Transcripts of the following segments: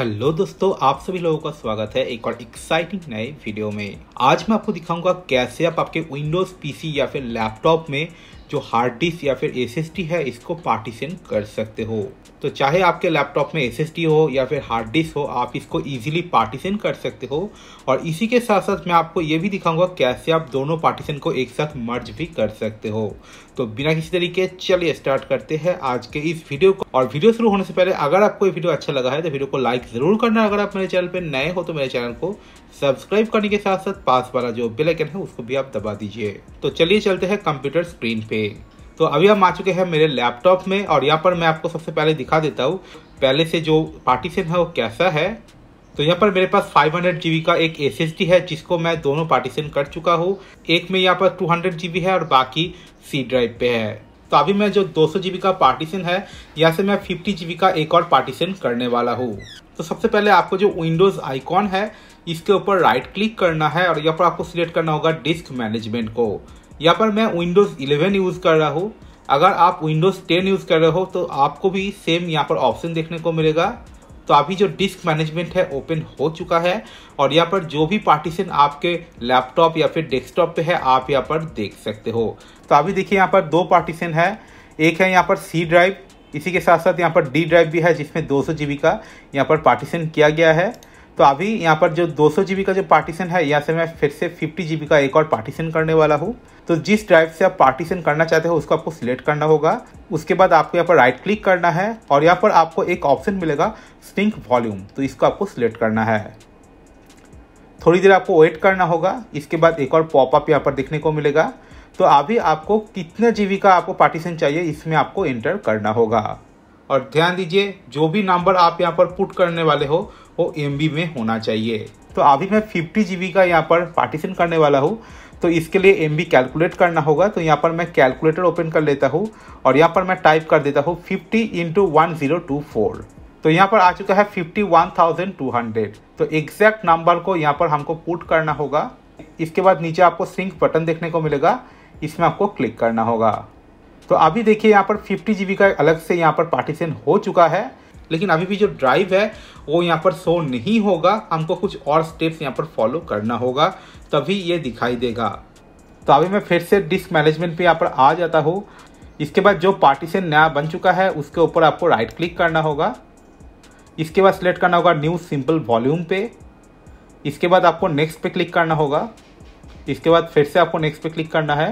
hello दोस्तों आप सभी लोगों का स्वागत है एक और एक्साइटिंग नए वीडियो में आज मैं आपको दिखाऊंगा कैसे आप आपके विंडोज पीसी या फिर लैपटॉप में जो हार्ड डिस्क या फिर एस है इसको पार्टीशन कर सकते हो तो चाहे आपके लैपटॉप में एस हो या फिर हार्ड डिस्क हो आप इसको इजीली पार्टीशन कर सकते हो और इसी के साथ साथ मैं आपको ये भी दिखाऊंगा कैसे आप दोनों पार्टीशन को एक साथ मर्ज भी कर सकते हो तो बिना किसी तरीके चलिए स्टार्ट करते हैं आज के इस वीडियो को और वीडियो शुरू होने से पहले अगर आपको ये वीडियो अच्छा लगा है तो वीडियो को लाइक जरूर करना अगर आप मेरे चैनल पर नए हो तो मेरे चैनल को सब्सक्राइब करने के साथ साथ पास वाला जो बेलाइकन है उसको भी आप दबा दीजिए तो चलिए चलते हैं कंप्यूटर स्क्रीन पे तो अभी हम आ चुके हैं मेरे लैपटॉप में और यहाँ पर मैं आपको सबसे पहले दिखा देता हूँ पहले से जो पार्टीशन है वो कैसा है तो यहाँ पर मेरे पास 500 जीबी का एक एस है जिसको मैं दोनों पार्टीशन कर चुका हूँ एक में यहाँ पर 200 जीबी है और बाकी सी ड्राइव पे है तो अभी मैं जो 200 जीबी का पार्टीशन है यहाँ से मैं 50 जीबी का एक और पार्टीशन करने वाला हूँ तो सबसे पहले आपको जो विंडोज़ आइकॉन है इसके ऊपर राइट क्लिक करना है और यहाँ पर आपको सिलेक्ट करना होगा डिस्क मैनेजमेंट को यहाँ पर मैं विंडोज़ 11 यूज़ कर रहा हूँ अगर आप विंडोज़ 10 यूज़ कर रहे हो तो आपको भी सेम यहाँ पर ऑप्शन देखने को मिलेगा तो अभी जो डिस्क मैनेजमेंट है ओपन हो चुका है और यहाँ पर जो भी पार्टीशन आपके लैपटॉप या फिर डेस्कटॉप पे है आप यहाँ पर देख सकते हो तो अभी देखिए यहाँ पर दो पार्टीशन है एक है यहाँ पर सी ड्राइव इसी के साथ साथ यहाँ पर डी ड्राइव भी है जिसमें दो सौ का यहाँ पर पार्टीशन किया गया है तो अभी यहाँ पर जो दो जीबी का जो पार्टीशन है यहाँ से मैं फिर से 50 जीबी का एक और पार्टीशन करने वाला हूँ तो जिस ड्राइव से आप पार्टीशन करना चाहते हो उसको आपको सिलेक्ट करना होगा उसके बाद आपको यहाँ पर राइट क्लिक करना है और यहाँ पर आपको एक ऑप्शन मिलेगा सिंक वॉल्यूम तो इसको आपको सिलेक्ट करना है थोड़ी देर आपको वेट करना होगा इसके बाद एक और पॉपअप यहाँ पर देखने को मिलेगा तो अभी आपको कितने जीबी का आपको पार्टीशन चाहिए इसमें आपको एंटर करना होगा और ध्यान दीजिए जो भी नंबर आप यहाँ पर पुट करने वाले हो वो एम में होना चाहिए तो अभी मैं फिफ्टी जी का यहाँ पर पार्टीशन करने वाला हूँ तो इसके लिए एम कैलकुलेट करना होगा तो यहाँ पर मैं कैलकुलेटर ओपन कर लेता हूँ और यहाँ पर मैं टाइप कर देता हूँ fifty into one zero two four तो यहाँ पर आ चुका है fifty one thousand two hundred तो एग्जैक्ट नंबर को यहाँ पर हमको पुट करना होगा इसके बाद नीचे आपको सिंक बटन देखने को मिलेगा इसमें आपको क्लिक करना होगा तो अभी देखिए यहाँ पर फिफ्टी जी का अलग से यहाँ पर पार्टीशन हो चुका है लेकिन अभी भी जो ड्राइव है वो यहाँ पर शो नहीं होगा हमको कुछ और स्टेप्स यहाँ पर फॉलो करना होगा तभी ये दिखाई देगा तो अभी मैं फिर से डिस्क मैनेजमेंट पे यहाँ पर आ जाता हूँ इसके बाद जो पार्टीशन नया बन चुका है उसके ऊपर आपको राइट क्लिक करना होगा इसके बाद सिलेक्ट करना होगा न्यू सिंपल वॉल्यूम पे इसके बाद आपको नेक्स्ट पे क्लिक करना होगा इसके बाद फिर से आपको नेक्स्ट पे क्लिक करना है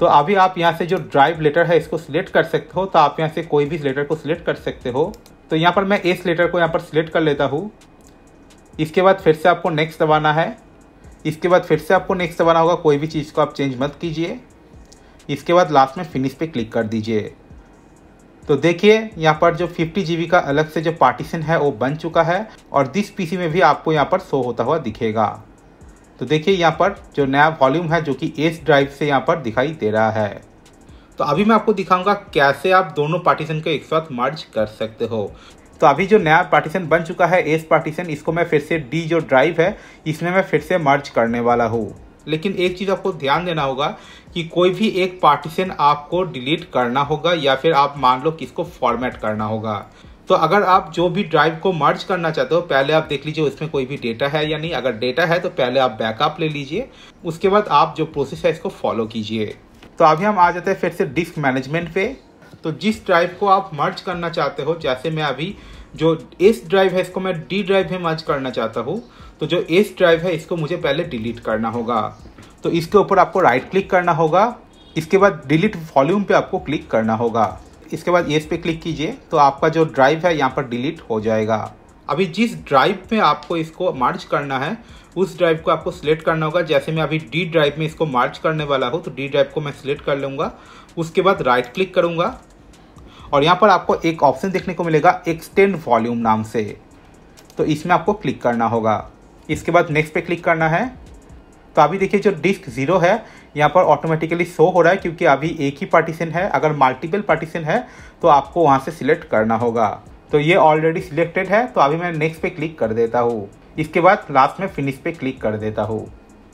तो अभी आप यहाँ से जो ड्राइव लेटर है इसको सिलेक्ट कर सकते हो तो आप यहाँ से कोई भी लेटर को सिलेक्ट कर सकते हो तो यहाँ पर मैं इस लेटर को यहाँ पर सिलेक्ट कर लेता हूँ इसके बाद फिर से आपको नेक्स्ट दबाना है इसके बाद फिर से आपको नेक्स्ट दबाना होगा कोई भी चीज़ को आप चेंज मत कीजिए इसके बाद लास्ट में फिनिश पे क्लिक कर दीजिए तो देखिए यहाँ पर जो 50 जी का अलग से जो पार्टीशन है वो बन चुका है और दिस पीसी में भी आपको यहाँ पर शो होता हुआ दिखेगा तो देखिए यहाँ पर जो नया वॉल्यूम है जो कि एस ड्राइव से यहाँ पर दिखाई दे रहा है तो अभी मैं आपको दिखाऊंगा कैसे आप दोनों पार्टीशन को एक साथ मर्ज कर सकते हो तो अभी जो नया पार्टीशन बन चुका है एस पार्टीशन इसको मैं फिर से डी जो ड्राइव है इसमें मैं फिर से मर्ज करने वाला हूँ लेकिन एक चीज़ आपको ध्यान देना होगा कि कोई भी एक पार्टीशन आपको डिलीट करना होगा या फिर आप मान लो किसको फॉर्मेट करना होगा तो अगर आप जो भी ड्राइव को मर्ज करना चाहते हो पहले आप देख लीजिए उसमें कोई भी डेटा है या नहीं अगर डेटा है तो पहले आप बैकअप ले लीजिए उसके बाद आप जो प्रोसेस है इसको फॉलो कीजिए तो अभी हम आ जाते हैं फिर से डिस्क मैनेजमेंट पे तो जिस ड्राइव को आप मर्ज करना चाहते हो जैसे मैं अभी जो एस ड्राइव है इसको मैं डी ड्राइव में मर्ज करना चाहता हूँ तो जो एस ड्राइव है इसको मुझे पहले डिलीट करना होगा तो इसके ऊपर आपको राइट क्लिक करना होगा इसके बाद डिलीट वॉल्यूम पे आपको क्लिक करना होगा इसके बाद येस पे क्लिक कीजिए तो आपका जो ड्राइव है यहाँ पर डिलीट हो जाएगा अभी जिस ड्राइव में आपको इसको मार्च करना है उस ड्राइव को आपको सिलेक्ट करना होगा जैसे मैं अभी डी ड्राइव में इसको मार्च करने वाला हूँ तो डी ड्राइव को मैं सिलेक्ट कर लूँगा उसके बाद राइट क्लिक करूँगा और यहाँ पर आपको एक ऑप्शन देखने को मिलेगा एक्सटेंड वॉल्यूम नाम से तो इसमें आपको क्लिक करना होगा इसके बाद नेक्स्ट पे क्लिक करना है तो अभी देखिए जो डिस्क ज़ीरो है यहाँ पर ऑटोमेटिकली शो हो रहा है क्योंकि अभी एक ही पार्टीशन है अगर मल्टीपल पार्टीशन है तो आपको वहाँ से सिलेक्ट करना होगा तो ये ऑलरेडी सिलेक्टेड है तो अभी मैं नेक्स्ट पे क्लिक कर देता हूँ इसके बाद लास्ट में फिनिश पे क्लिक कर देता हूँ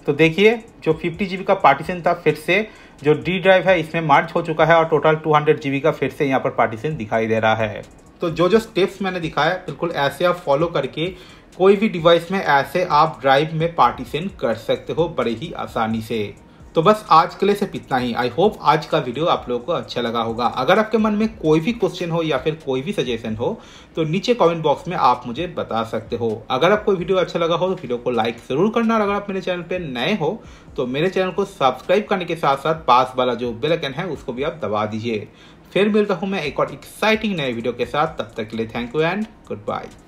तो देखिए जो फिफ्टी जी का पार्टीशन था फिर से जो डी ड्राइव है इसमें मार्च हो चुका है और टोटल टू हंड्रेड का फिर से यहाँ पर पार्टीशन दिखाई दे रहा है तो जो जो स्टेप्स मैंने दिखाया बिल्कुल ऐसे आप फॉलो करके कोई भी डिवाइस में ऐसे आप ड्राइव में पार्टीशन कर सकते हो बड़े ही आसानी से तो बस आज के लिए सिर्फ इतना ही आई होप आज का वीडियो आप लोगों को अच्छा लगा होगा अगर आपके मन में कोई भी क्वेश्चन हो या फिर कोई भी सजेशन हो तो नीचे कमेंट बॉक्स में आप मुझे बता सकते हो अगर आपको वीडियो अच्छा लगा हो तो वीडियो को लाइक ज़रूर करना और अगर आप मेरे चैनल पर नए हो तो मेरे चैनल को सब्सक्राइब करने के साथ साथ पास वाला जो बेलकन है उसको भी आप दबा दीजिए फिर मिलता हूँ मैं एक और एक्साइटिंग नए वीडियो के साथ तब तक के लिए thank you and good bye